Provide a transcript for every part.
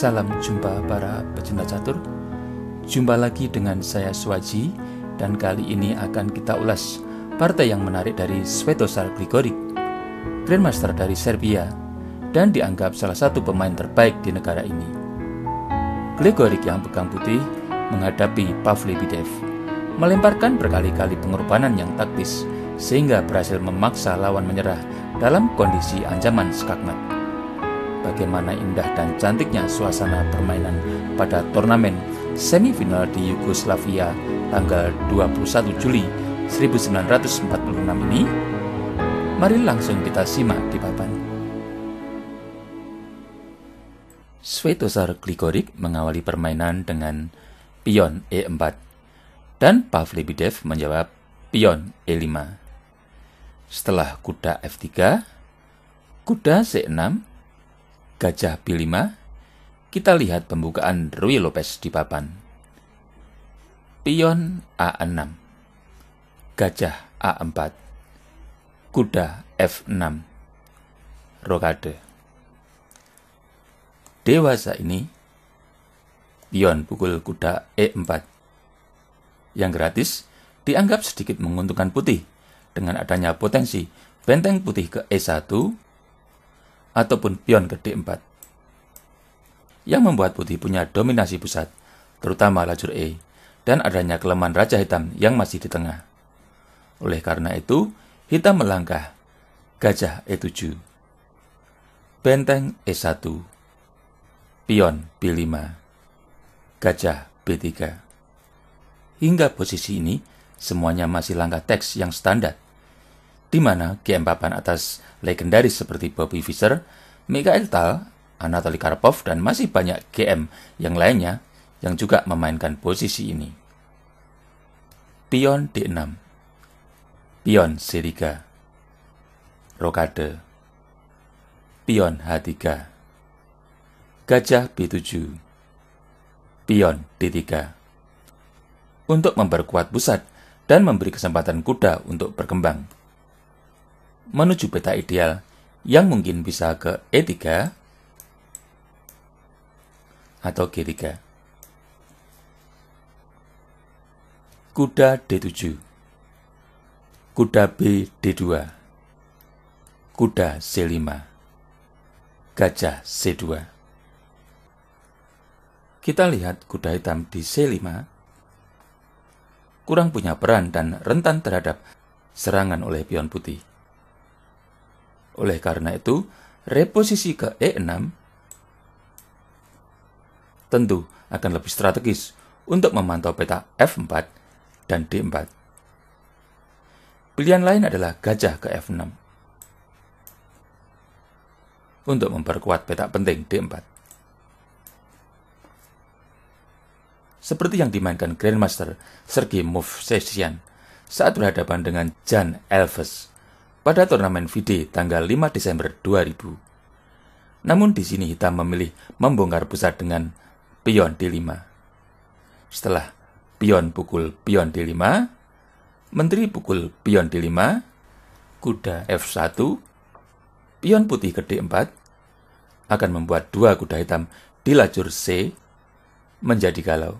Salam jumpa para pecinta catur. Jumpa lagi dengan saya Swaji dan kali ini akan kita ulas partai yang menarik dari Svetozar Grigorik, Grandmaster dari Serbia dan dianggap salah satu pemain terbaik di negara ini. Grigorik yang pegang putih menghadapi Bidev, melemparkan berkali-kali pengorbanan yang taktis sehingga berhasil memaksa lawan menyerah dalam kondisi ancaman skakmat bagaimana indah dan cantiknya suasana permainan pada turnamen semifinal di Yugoslavia tanggal 21 Juli 1946 ini? Mari langsung kita simak di papan. Svetozar Gligorik mengawali permainan dengan pion E4 dan Bidev menjawab pion E5. Setelah kuda F3, kuda C6 Gajah B5, kita lihat pembukaan Rui Lopez di papan. Pion A6, Gajah A4, Kuda F6, Rokade. Dewasa ini, pion pukul kuda E4. Yang gratis, dianggap sedikit menguntungkan putih, dengan adanya potensi benteng putih ke E1 ataupun pion ke D4 yang membuat putih punya dominasi pusat, terutama lajur E, dan adanya kelemahan raja hitam yang masih di tengah. Oleh karena itu, hitam melangkah, gajah E7, benteng E1, pion B5, gajah B3. Hingga posisi ini, semuanya masih langkah teks yang standar, di mana GM papan atas legendaris seperti Bobby Fischer, Mikhail Tal, Anatoly Karpov, dan masih banyak GM yang lainnya yang juga memainkan posisi ini. Pion D6 Pion C3 Rokade Pion H3 Gajah B7 Pion D3 untuk memperkuat pusat dan memberi kesempatan kuda untuk berkembang menuju peta ideal yang mungkin bisa ke E3 atau G3. Kuda D7 Kuda B D2 Kuda C5 Gajah C2 Kita lihat kuda hitam di C5 kurang punya peran dan rentan terhadap serangan oleh pion putih. Oleh karena itu, reposisi ke E6 tentu akan lebih strategis untuk memantau peta F4 dan D4. Pilihan lain adalah gajah ke F6 untuk memperkuat peta penting D4. Seperti yang dimainkan Grandmaster Sergei Movsesian saat berhadapan dengan Jan Elves pada turnamen VD tanggal 5 Desember 2000. Namun di sini hitam memilih membongkar pusat dengan pion D5. Setelah pion pukul pion D5, menteri pukul pion D5, kuda F1, pion putih ke D4, akan membuat dua kuda hitam di lajur C menjadi galau.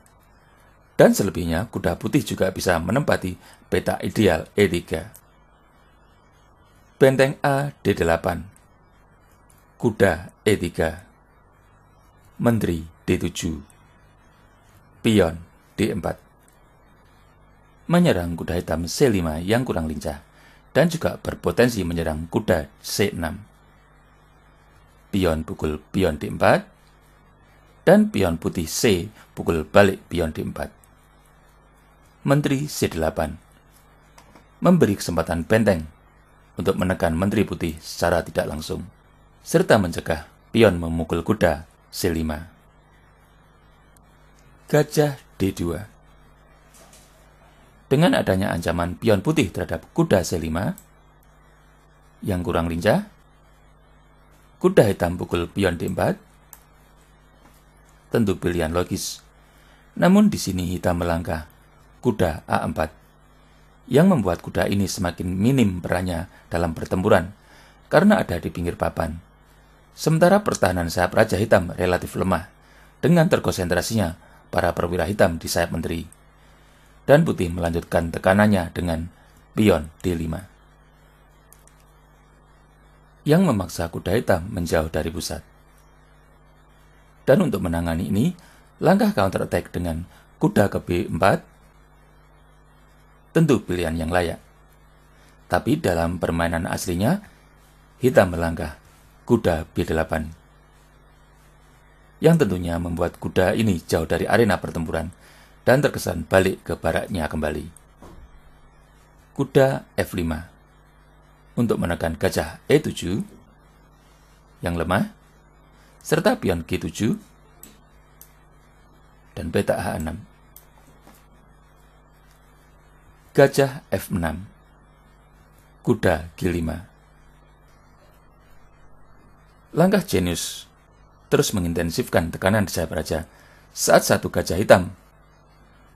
Dan selebihnya, kuda putih juga bisa menempati peta ideal E3. Benteng A D8 Kuda E3 Menteri D7 Pion D4 Menyerang kuda hitam C5 yang kurang lincah dan juga berpotensi menyerang kuda C6 Pion pukul pion D4 dan pion putih C pukul balik pion D4 Menteri C8 memberi kesempatan benteng untuk menekan Menteri Putih secara tidak langsung, serta mencegah pion memukul kuda C5. Gajah D2 Dengan adanya ancaman pion putih terhadap kuda C5, yang kurang lincah, kuda hitam pukul pion D4, tentu pilihan logis. Namun di sini hitam melangkah, kuda A4 yang membuat kuda ini semakin minim perannya dalam pertempuran karena ada di pinggir papan. Sementara pertahanan sayap Raja Hitam relatif lemah dengan terkonsentrasinya para perwira hitam di sayap menteri. Dan putih melanjutkan tekanannya dengan pion D5 yang memaksa kuda hitam menjauh dari pusat. Dan untuk menangani ini, langkah counter attack dengan kuda ke B4 tentu pilihan yang layak. Tapi dalam permainan aslinya, hitam melangkah, kuda B8. Yang tentunya membuat kuda ini jauh dari arena pertempuran dan terkesan balik ke baraknya kembali. Kuda F5 untuk menekan gajah E7 yang lemah, serta pion G7 dan peta H6 gajah F6, kuda G5. Langkah jenius terus mengintensifkan tekanan di sayap raja. saat satu gajah hitam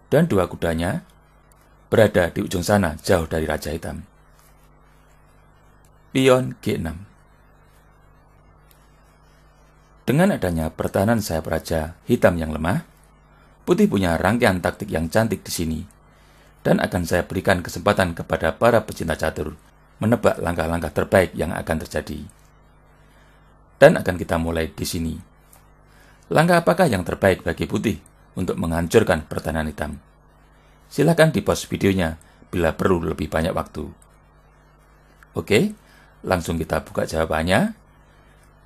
dan dua kudanya berada di ujung sana jauh dari Raja Hitam. Pion G6 Dengan adanya pertahanan sayap Raja Hitam yang lemah, Putih punya rangkaian taktik yang cantik di sini – dan akan saya berikan kesempatan kepada para pecinta catur menebak langkah-langkah terbaik yang akan terjadi. Dan akan kita mulai di sini. Langkah apakah yang terbaik bagi putih untuk menghancurkan pertahanan hitam? Silahkan di post videonya bila perlu lebih banyak waktu. Oke, langsung kita buka jawabannya.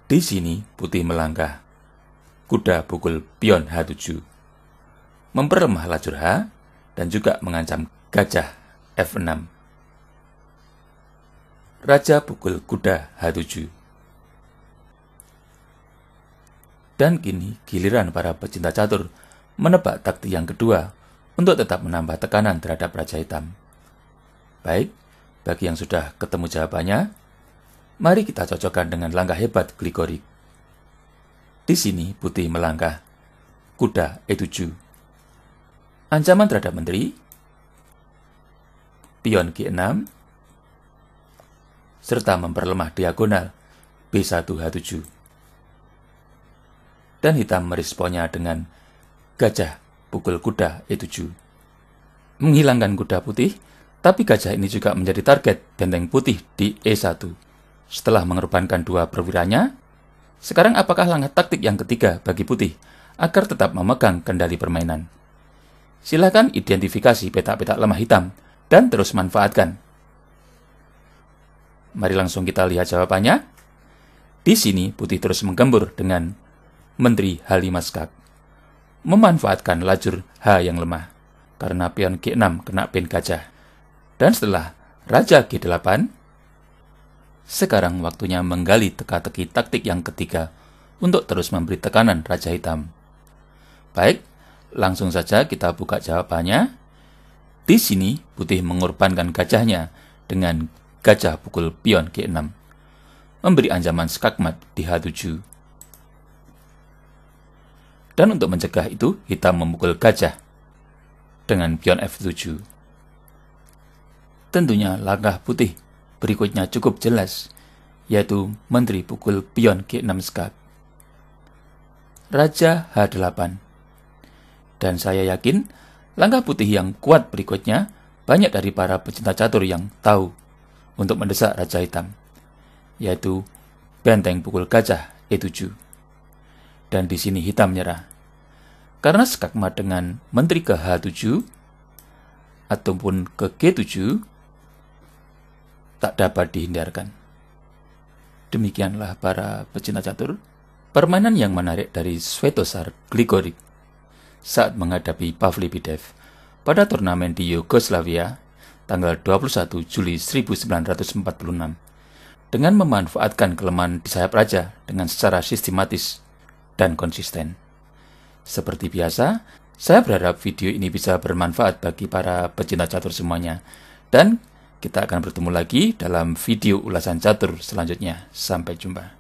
Di sini putih melangkah. Kuda pukul pion H7. Memperlemah lajur H, dan juga mengancam gajah F6. Raja pukul kuda H7. Dan kini giliran para pecinta catur menebak taktik yang kedua untuk tetap menambah tekanan terhadap Raja Hitam. Baik, bagi yang sudah ketemu jawabannya, mari kita cocokkan dengan langkah hebat Gligorik. Di sini putih melangkah, kuda E7. Ancaman terhadap menteri. Pion G6. Serta memperlemah diagonal B1H7. Dan hitam meresponnya dengan gajah pukul kuda E7. Menghilangkan kuda putih, tapi gajah ini juga menjadi target benteng putih di E1. Setelah mengorbankan dua perwiranya, sekarang apakah langkah taktik yang ketiga bagi putih agar tetap memegang kendali permainan? Silakan identifikasi petak-petak lemah hitam dan terus manfaatkan. Mari langsung kita lihat jawabannya. Di sini Putih terus menggembur dengan Menteri Halimaskak memanfaatkan lajur H yang lemah karena pion G6 kena pin gajah. Dan setelah Raja G8, sekarang waktunya menggali teka-teki taktik yang ketiga untuk terus memberi tekanan Raja Hitam. Baik, Langsung saja kita buka jawabannya. Di sini putih mengorbankan gajahnya dengan gajah pukul pion G6. Memberi ancaman skakmat di H7. Dan untuk mencegah itu, hitam memukul gajah dengan pion F7. Tentunya langkah putih berikutnya cukup jelas, yaitu menteri pukul pion G6 skak. Raja H8 dan saya yakin, langkah putih yang kuat berikutnya banyak dari para pecinta catur yang tahu untuk mendesak Raja Hitam, yaitu benteng pukul gajah E7. Dan di sini hitam menyerah. Karena skakma dengan menteri ke H7 ataupun ke G7 tak dapat dihindarkan. Demikianlah para pecinta catur, permainan yang menarik dari Svetosar Gligorik saat menghadapi Pavlipidev pada turnamen di Yugoslavia tanggal 21 Juli 1946 dengan memanfaatkan kelemahan di sayap raja dengan secara sistematis dan konsisten. Seperti biasa, saya berharap video ini bisa bermanfaat bagi para pecinta catur semuanya. Dan kita akan bertemu lagi dalam video ulasan catur selanjutnya. Sampai jumpa.